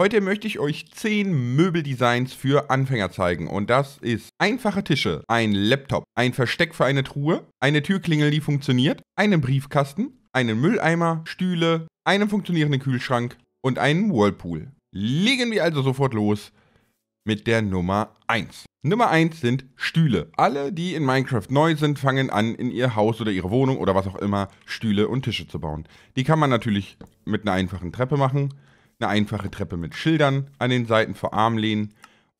Heute möchte ich euch 10 Möbeldesigns für Anfänger zeigen und das ist einfache Tische, ein Laptop, ein Versteck für eine Truhe, eine Türklingel, die funktioniert, einen Briefkasten, einen Mülleimer, Stühle, einen funktionierenden Kühlschrank und einen Whirlpool. Legen wir also sofort los mit der Nummer 1. Nummer 1 sind Stühle. Alle, die in Minecraft neu sind, fangen an, in ihr Haus oder ihre Wohnung oder was auch immer Stühle und Tische zu bauen. Die kann man natürlich mit einer einfachen Treppe machen eine einfache Treppe mit Schildern an den Seiten vor Armlehnen.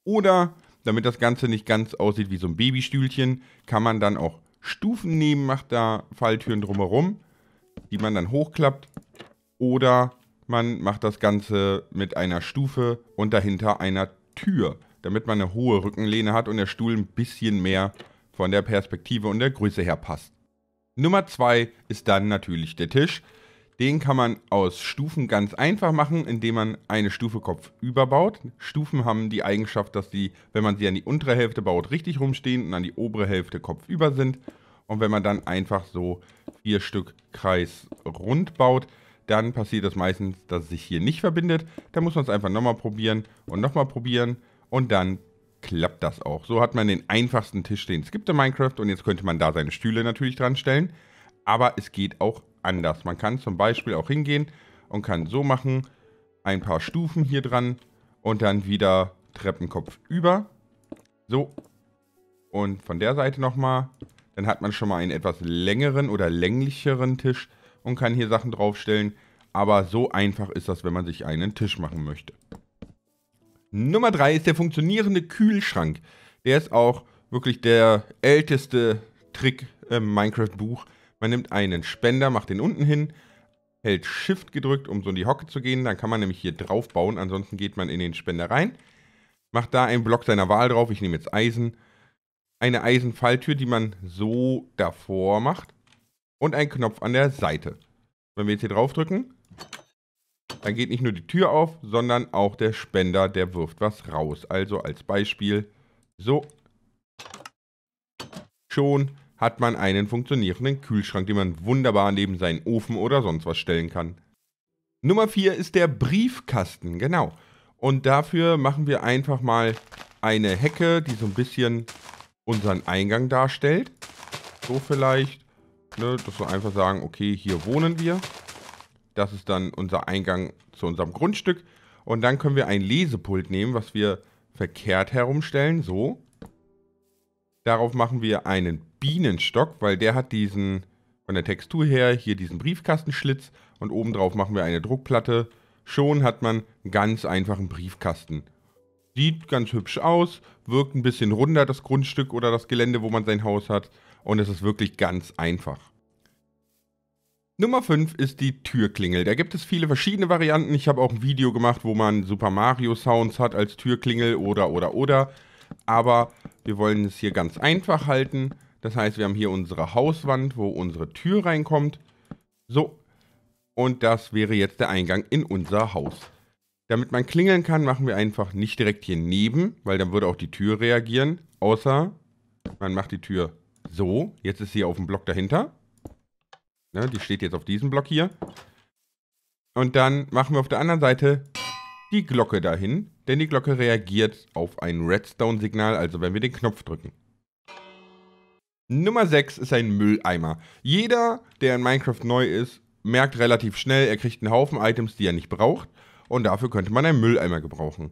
Oder, damit das Ganze nicht ganz aussieht wie so ein Babystühlchen, kann man dann auch Stufen nehmen, macht da Falltüren drumherum, die man dann hochklappt. Oder man macht das Ganze mit einer Stufe und dahinter einer Tür, damit man eine hohe Rückenlehne hat und der Stuhl ein bisschen mehr von der Perspektive und der Größe her passt. Nummer 2 ist dann natürlich der Tisch. Den kann man aus Stufen ganz einfach machen, indem man eine Stufe Kopf überbaut. Stufen haben die Eigenschaft, dass sie, wenn man sie an die untere Hälfte baut, richtig rumstehen und an die obere Hälfte Kopf über sind. Und wenn man dann einfach so vier Stück Kreis rund baut, dann passiert das meistens, dass es sich hier nicht verbindet. Dann muss man es einfach nochmal probieren und nochmal probieren und dann klappt das auch. So hat man den einfachsten Tisch, den es gibt in Minecraft und jetzt könnte man da seine Stühle natürlich dran stellen. Aber es geht auch anders. Man kann zum Beispiel auch hingehen und kann so machen, ein paar Stufen hier dran und dann wieder Treppenkopf über. So. Und von der Seite nochmal. Dann hat man schon mal einen etwas längeren oder länglicheren Tisch und kann hier Sachen draufstellen. Aber so einfach ist das, wenn man sich einen Tisch machen möchte. Nummer 3 ist der funktionierende Kühlschrank. Der ist auch wirklich der älteste Trick im Minecraft-Buch. Man nimmt einen Spender, macht den unten hin, hält Shift gedrückt, um so in die Hocke zu gehen. Dann kann man nämlich hier drauf bauen. Ansonsten geht man in den Spender rein, macht da einen Block seiner Wahl drauf. Ich nehme jetzt Eisen. Eine Eisenfalltür, die man so davor macht. Und einen Knopf an der Seite. Wenn wir jetzt hier drauf drücken, dann geht nicht nur die Tür auf, sondern auch der Spender, der wirft was raus. Also als Beispiel so. Schon hat man einen funktionierenden Kühlschrank, den man wunderbar neben seinen Ofen oder sonst was stellen kann. Nummer 4 ist der Briefkasten, genau. Und dafür machen wir einfach mal eine Hecke, die so ein bisschen unseren Eingang darstellt. So vielleicht, ne, dass wir einfach sagen, okay, hier wohnen wir. Das ist dann unser Eingang zu unserem Grundstück. Und dann können wir ein Lesepult nehmen, was wir verkehrt herumstellen, so. Darauf machen wir einen Bienenstock, weil der hat diesen, von der Textur her, hier diesen Briefkastenschlitz und obendrauf machen wir eine Druckplatte. Schon hat man einen ganz einfachen Briefkasten. Sieht ganz hübsch aus, wirkt ein bisschen runder das Grundstück oder das Gelände, wo man sein Haus hat und es ist wirklich ganz einfach. Nummer 5 ist die Türklingel. Da gibt es viele verschiedene Varianten. Ich habe auch ein Video gemacht, wo man Super Mario Sounds hat als Türklingel oder oder oder. Aber wir wollen es hier ganz einfach halten. Das heißt, wir haben hier unsere Hauswand, wo unsere Tür reinkommt. So. Und das wäre jetzt der Eingang in unser Haus. Damit man klingeln kann, machen wir einfach nicht direkt hier neben, weil dann würde auch die Tür reagieren. Außer man macht die Tür so. Jetzt ist sie auf dem Block dahinter. Ne, die steht jetzt auf diesem Block hier. Und dann machen wir auf der anderen Seite die Glocke dahin, denn die Glocke reagiert auf ein Redstone-Signal, also wenn wir den Knopf drücken. Nummer 6 ist ein Mülleimer. Jeder, der in Minecraft neu ist, merkt relativ schnell, er kriegt einen Haufen Items, die er nicht braucht. Und dafür könnte man einen Mülleimer gebrauchen.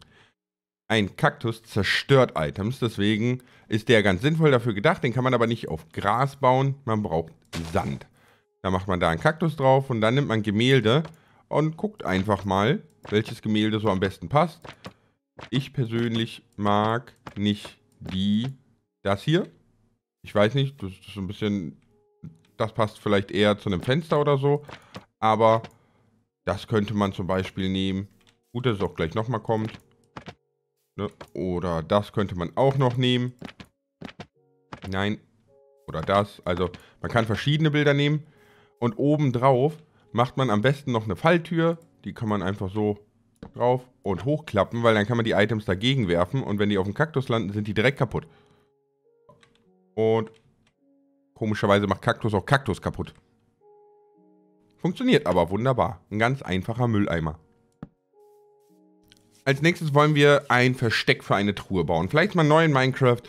Ein Kaktus zerstört Items, deswegen ist der ganz sinnvoll dafür gedacht. Den kann man aber nicht auf Gras bauen, man braucht Sand. Da macht man da einen Kaktus drauf und dann nimmt man Gemälde und guckt einfach mal, welches Gemälde so am besten passt. Ich persönlich mag nicht die, das hier. Ich weiß nicht, das ist ein bisschen. Das passt vielleicht eher zu einem Fenster oder so. Aber das könnte man zum Beispiel nehmen. Gut, dass es auch gleich nochmal kommt. Ne? Oder das könnte man auch noch nehmen. Nein. Oder das. Also man kann verschiedene Bilder nehmen. Und obendrauf macht man am besten noch eine Falltür. Die kann man einfach so drauf und hochklappen, weil dann kann man die Items dagegen werfen. Und wenn die auf dem Kaktus landen, sind die direkt kaputt. Und komischerweise macht Kaktus auch Kaktus kaputt. Funktioniert aber wunderbar. Ein ganz einfacher Mülleimer. Als nächstes wollen wir ein Versteck für eine Truhe bauen. Vielleicht mal neu in Minecraft.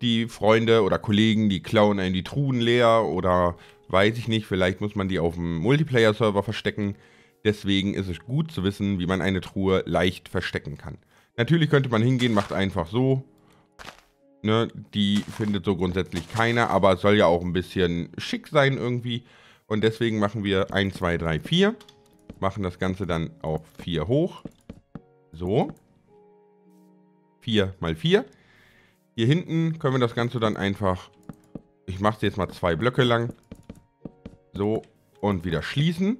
Die Freunde oder Kollegen, die klauen einen die Truhen leer oder weiß ich nicht, vielleicht muss man die auf dem Multiplayer-Server verstecken. Deswegen ist es gut zu wissen, wie man eine Truhe leicht verstecken kann. Natürlich könnte man hingehen, macht einfach so Ne, die findet so grundsätzlich keiner, aber es soll ja auch ein bisschen schick sein irgendwie. Und deswegen machen wir 1, 2, 3, 4. Machen das Ganze dann auf 4 hoch. So. 4 mal 4. Hier hinten können wir das Ganze dann einfach... Ich mache es jetzt mal zwei Blöcke lang. So. Und wieder schließen.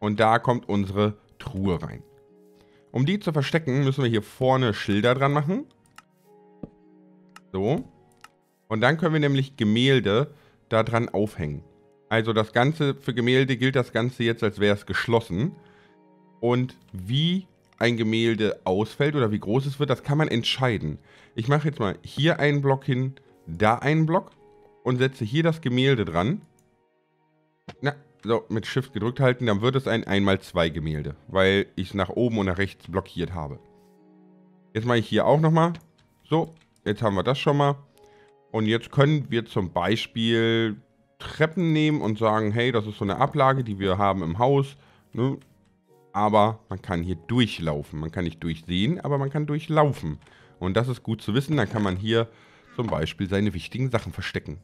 Und da kommt unsere Truhe rein. Um die zu verstecken, müssen wir hier vorne Schilder dran machen. So. Und dann können wir nämlich Gemälde da dran aufhängen. Also das Ganze, für Gemälde gilt das Ganze jetzt, als wäre es geschlossen. Und wie ein Gemälde ausfällt oder wie groß es wird, das kann man entscheiden. Ich mache jetzt mal hier einen Block hin, da einen Block und setze hier das Gemälde dran. Na, so, mit Shift gedrückt halten, dann wird es ein 1x2 Gemälde, weil ich es nach oben und nach rechts blockiert habe. Jetzt mache ich hier auch nochmal. So, Jetzt haben wir das schon mal. Und jetzt können wir zum Beispiel Treppen nehmen und sagen, hey, das ist so eine Ablage, die wir haben im Haus. Ne? Aber man kann hier durchlaufen. Man kann nicht durchsehen, aber man kann durchlaufen. Und das ist gut zu wissen. Dann kann man hier zum Beispiel seine wichtigen Sachen verstecken.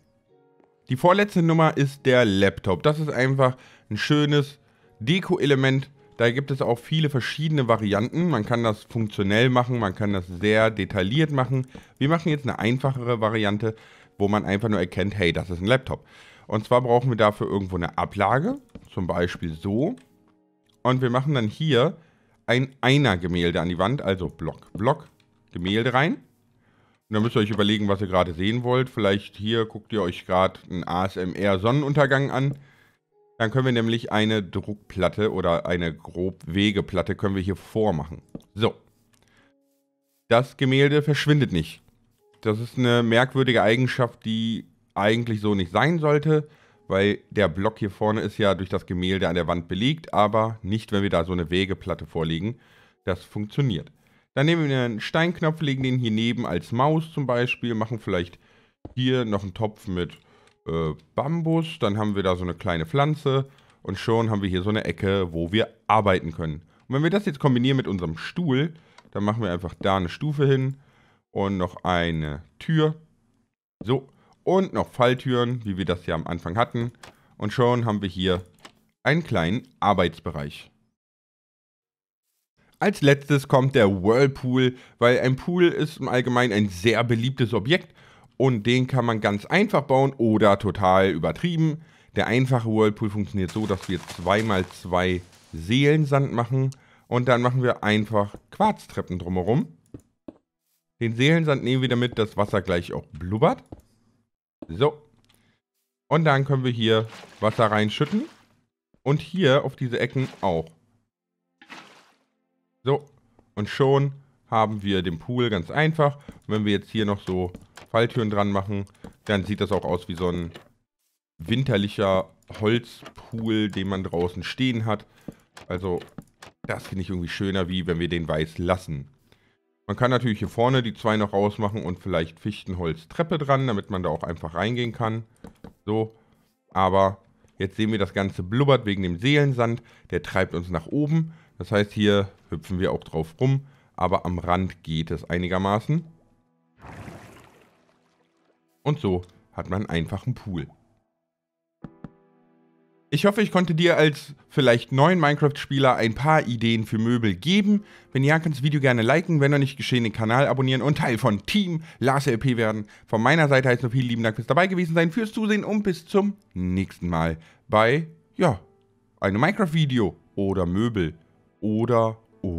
Die vorletzte Nummer ist der Laptop. Das ist einfach ein schönes Deko-Element da gibt es auch viele verschiedene Varianten. Man kann das funktionell machen, man kann das sehr detailliert machen. Wir machen jetzt eine einfachere Variante, wo man einfach nur erkennt, hey, das ist ein Laptop. Und zwar brauchen wir dafür irgendwo eine Ablage, zum Beispiel so. Und wir machen dann hier ein Einer-Gemälde an die Wand, also Block, Block, Gemälde rein. Und dann müsst ihr euch überlegen, was ihr gerade sehen wollt. Vielleicht hier guckt ihr euch gerade einen ASMR-Sonnenuntergang an dann können wir nämlich eine Druckplatte oder eine Grobwegeplatte können wir hier vormachen. So. Das Gemälde verschwindet nicht. Das ist eine merkwürdige Eigenschaft, die eigentlich so nicht sein sollte, weil der Block hier vorne ist ja durch das Gemälde an der Wand belegt, aber nicht, wenn wir da so eine Wegeplatte vorlegen. Das funktioniert. Dann nehmen wir einen Steinknopf, legen den hier neben als Maus zum Beispiel, machen vielleicht hier noch einen Topf mit äh, Bambus, dann haben wir da so eine kleine Pflanze und schon haben wir hier so eine Ecke, wo wir arbeiten können. Und wenn wir das jetzt kombinieren mit unserem Stuhl, dann machen wir einfach da eine Stufe hin und noch eine Tür. So, und noch Falltüren, wie wir das ja am Anfang hatten. Und schon haben wir hier einen kleinen Arbeitsbereich. Als letztes kommt der Whirlpool, weil ein Pool ist im Allgemeinen ein sehr beliebtes Objekt und den kann man ganz einfach bauen oder total übertrieben. Der einfache Whirlpool funktioniert so, dass wir 2x2 Seelensand machen. Und dann machen wir einfach Quarztreppen drumherum. Den Seelensand nehmen wir damit, das Wasser gleich auch blubbert. So. Und dann können wir hier Wasser reinschütten. Und hier auf diese Ecken auch. So. Und schon haben wir den Pool ganz einfach. Und wenn wir jetzt hier noch so Falltüren dran machen, dann sieht das auch aus wie so ein winterlicher Holzpool, den man draußen stehen hat. Also das finde ich irgendwie schöner, wie wenn wir den weiß lassen. Man kann natürlich hier vorne die zwei noch rausmachen und vielleicht Fichtenholztreppe dran, damit man da auch einfach reingehen kann. So, aber jetzt sehen wir, das Ganze blubbert wegen dem Seelensand. Der treibt uns nach oben. Das heißt, hier hüpfen wir auch drauf rum aber am Rand geht es einigermaßen. Und so hat man einfach einen Pool. Ich hoffe, ich konnte dir als vielleicht neuen Minecraft-Spieler ein paar Ideen für Möbel geben. Wenn ja, kannst du das Video gerne liken, wenn noch nicht geschehen, den Kanal abonnieren und Teil von Team Lars LP werden. Von meiner Seite heißt noch vielen lieben Dank fürs dabei gewesen sein, fürs Zusehen und bis zum nächsten Mal bei, ja, einem Minecraft-Video oder Möbel oder